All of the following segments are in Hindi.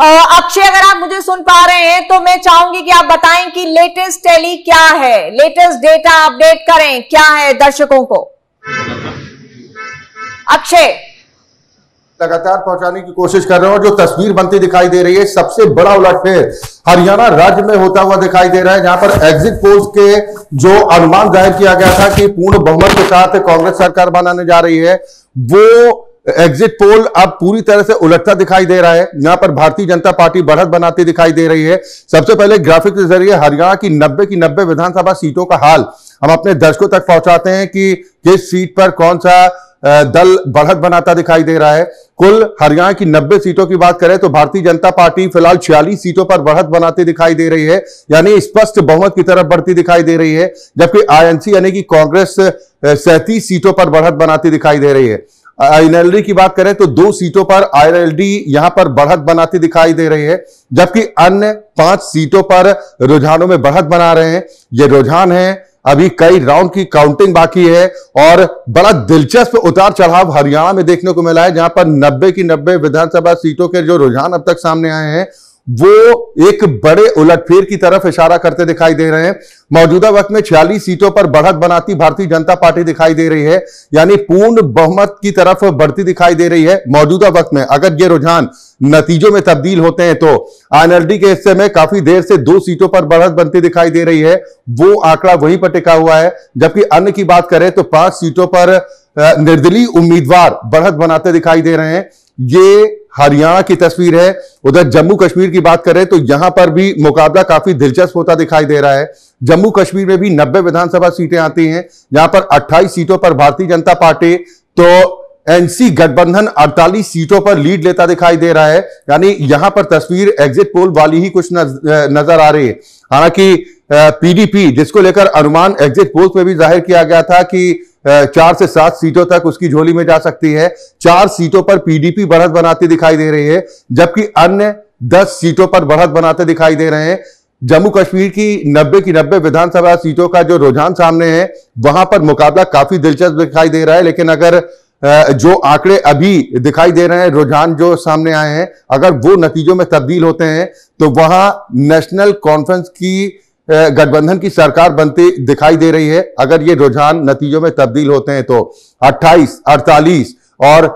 अक्षय अगर आप मुझे सुन पा रहे हैं तो मैं चाहूंगी कि आप बताएं कि लेटेस्ट टैली क्या है लेटेस्ट डेटा अपडेट करें क्या है दर्शकों को अक्षय लगातार पहुंचाने की कोशिश कर रहे हैं और जो तस्वीर बनती दिखाई दे रही है सबसे बड़ा उलटफेर हरियाणा राज्य में होता हुआ दिखाई दे रहा है जहां पर एग्जिट पोल्स के जो अनुमान जाहिर किया गया था कि पूर्ण बहुमत के साथ कांग्रेस सरकार बनाने जा रही है वो एग्जिट पोल अब पूरी तरह से उलटता दिखाई दे रहा है यहां पर भारतीय जनता पार्टी बढ़त बनाती दिखाई दे रही है सबसे पहले ग्राफिक के जरिए हरियाणा की 90 की 90 विधानसभा सीटों का हाल हम अपने दर्शकों तक पहुंचाते हैं कि किस सीट पर कौन सा दल बढ़त बनाता दिखाई दे रहा है कुल हरियाणा की 90 सीटों की बात करें तो भारतीय जनता पार्टी फिलहाल 46 सीटों पर बढ़त बनाती दिखाई दे रही है यानी स्पष्ट बहुमत की तरफ बढ़ती दिखाई दे रही है जबकि आईएनसी यानी कि कांग्रेस सैंतीस सीटों पर बढ़त बनाती दिखाई दे रही है एनएलडी की बात करें तो दो सीटों पर आईएलडी यहां पर बढ़त बनाती दिखाई दे रही है जबकि अन्य पांच सीटों पर रुझानों में बढ़त बना रहे हैं ये रुझान है अभी कई राउंड की काउंटिंग बाकी है और बड़ा दिलचस्प उतार चढ़ाव हरियाणा में देखने को मिला है जहां पर 90 की 90 विधानसभा सीटों के जो रुझान अब तक सामने आए हैं वो एक बड़े उलटफेर की तरफ इशारा करते दिखाई दे रहे हैं मौजूदा वक्त में 46 सीटों पर बढ़त बनाती भारतीय जनता पार्टी दिखाई दे रही है यानी पूर्ण बहुमत की तरफ बढ़ती दिखाई दे रही है मौजूदा वक्त में अगर ये रुझान नतीजों में तब्दील होते हैं तो आईएनएलडी के हिस्से में काफी देर से दो सीटों पर बढ़त बनती दिखाई दे रही है वो आंकड़ा वहीं पर टिका हुआ है जबकि अन्य की बात करें तो पांच सीटों पर निर्दलीय उम्मीदवार बढ़त बनाते दिखाई दे रहे हैं ये हरियाणा की तस्वीर है उधर जम्मू कश्मीर की बात करें तो यहां पर भी मुकाबला काफी दिलचस्प होता दिखाई दे रहा है जम्मू कश्मीर में भी 90 विधानसभा सीटें आती हैं यहां पर 28 सीटों पर भारतीय जनता पार्टी तो एनसी गठबंधन 48 सीटों पर लीड लेता दिखाई दे रहा है यानी यहां पर तस्वीर एग्जिट पोल वाली ही कुछ नजर आ रही है हालांकि पीडीपी जिसको लेकर अनुमान एग्जिट पोल में भी जाहिर किया गया था कि चार से सात सीटों तक उसकी झोली में जा सकती है चार सीटों पर पीडीपी बढ़त बनाती दिखाई दे रही है जबकि अन्य दस सीटों पर बढ़त बनाते दिखाई दे रहे हैं जम्मू कश्मीर की नब्बे की नब्बे विधानसभा सीटों का जो रुझान सामने है वहां पर मुकाबला काफी दिलचस्प दिखाई दे रहा है लेकिन अगर जो आंकड़े अभी दिखाई दे रहे हैं रुझान जो सामने आए हैं अगर वो नतीजों में तब्दील होते हैं तो वहां नेशनल कॉन्फ्रेंस की गठबंधन की सरकार बनती दिखाई दे रही है अगर ये रुझान नतीजों में तब्दील होते हैं तो 28, 48 और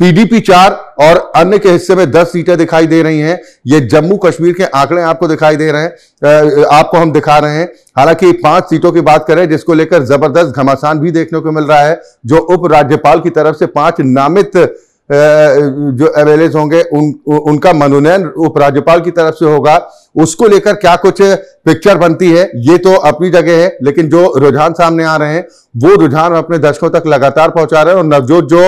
पीडीपी चार और अन्य के हिस्से में 10 सीटें दिखाई दे रही हैं ये जम्मू कश्मीर के आंकड़े आपको दिखाई दे रहे हैं आपको हम दिखा रहे हैं हालांकि पांच सीटों की बात करें जिसको लेकर जबरदस्त घमासान भी देखने को मिल रहा है जो उप राज्यपाल की तरफ से पांच नामित जो एम होंगे उन, उनका मनोनयन उपराज्यपाल की तरफ से होगा उसको लेकर क्या कुछ पिक्चर बनती है ये तो अपनी जगह है लेकिन जो रुझान सामने आ रहे हैं वो रुझान अपने दर्शकों तक लगातार पहुंचा रहे हैं और नवजोत जो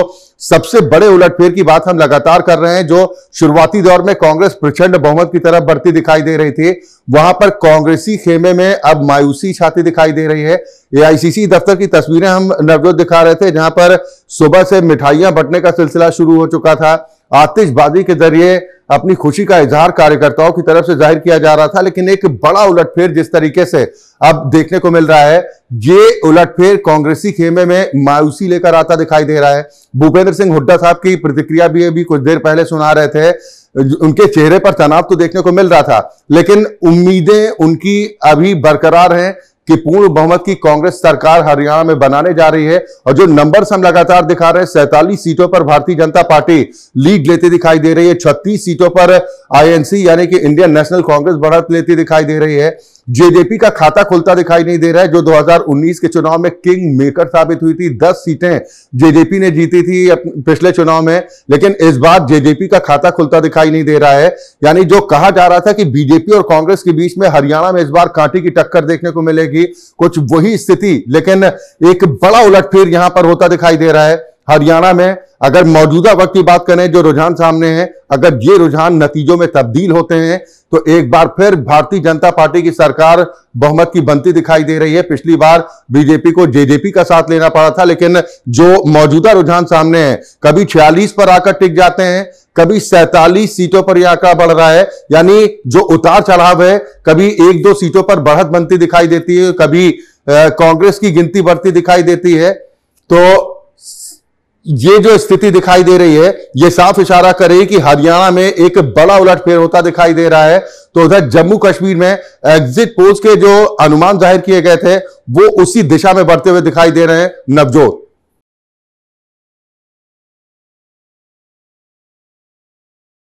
सबसे बड़े उलटफेर की बात हम लगातार कर रहे हैं जो शुरुआती दौर में कांग्रेस प्रचंड बहुमत की तरफ बढ़ती दिखाई दे रही थी वहां पर कांग्रेसी खेमे में अब मायूसी छाती दिखाई दे रही है एआईसीसी दफ्तर की तस्वीरें हम नवजोत दिखा रहे थे जहां पर सुबह से मिठाइयां बटने का सिलसिला शुरू हो चुका था आतिशबाजी के जरिए अपनी खुशी का इजहार कार्यकर्ताओं की तरफ से जाहिर किया जा रहा था लेकिन एक बड़ा उलटफेर जिस तरीके से अब देखने को मिल रहा है ये उलटफेर कांग्रेसी खेमे में मायूसी लेकर आता दिखाई दे रहा है भूपेंद्र सिंह हुड्डा साहब की प्रतिक्रिया भी अभी कुछ देर पहले सुना रहे थे उनके चेहरे पर तनाव तो देखने को मिल रहा था लेकिन उम्मीदें उनकी अभी बरकरार हैं कि पूर्ण बहुमत की कांग्रेस सरकार हरियाणा में बनाने जा रही है और जो नंबर्स हम लगातार दिखा रहे हैं सैतालीस सीटों पर भारतीय जनता पार्टी लीड लेती दिखाई दे रही है छत्तीस सीटों पर आईएनसी यानी कि इंडियन नेशनल कांग्रेस बढ़त लेती दिखाई दे रही है जेजेपी का खाता खुलता दिखाई नहीं दे रहा है जो 2019 के चुनाव में किंग मेकर साबित हुई थी 10 सीटें जेजेपी ने जीती थी पिछले चुनाव में लेकिन इस बार जेजेपी का खाता खुलता दिखाई नहीं दे रहा है यानी जो कहा जा रहा था कि बीजेपी और कांग्रेस के बीच में हरियाणा में इस बार कांटे की टक्कर देखने को मिलेगी कुछ वही स्थिति लेकिन एक बड़ा उलटफेर यहां पर होता दिखाई दे रहा है हरियाणा में अगर मौजूदा वक्त की बात करें जो रुझान सामने हैं अगर ये रुझान नतीजों में तब्दील होते हैं तो एक बार फिर भारतीय जनता पार्टी की सरकार बहुमत की बनती दिखाई दे रही है पिछली बार बीजेपी को जेजेपी का साथ लेना पड़ा था लेकिन जो मौजूदा रुझान सामने है कभी छियालीस पर आकर टिक जाते हैं कभी सैतालीस सीटों पर यह आंकड़ा बढ़ रहा है यानी जो उतार चढ़ाव है कभी एक दो सीटों पर बढ़त बनती दिखाई देती है कभी कांग्रेस की गिनती बढ़ती दिखाई देती है तो ये जो स्थिति दिखाई दे रही है ये साफ इशारा कर रही कि हरियाणा में एक बड़ा उलटफेर होता दिखाई दे रहा है तो उधर जम्मू कश्मीर में एग्जिट पोल्स के जो अनुमान जाहिर किए गए थे वो उसी दिशा में बढ़ते हुए दिखाई दे रहे हैं नवजोत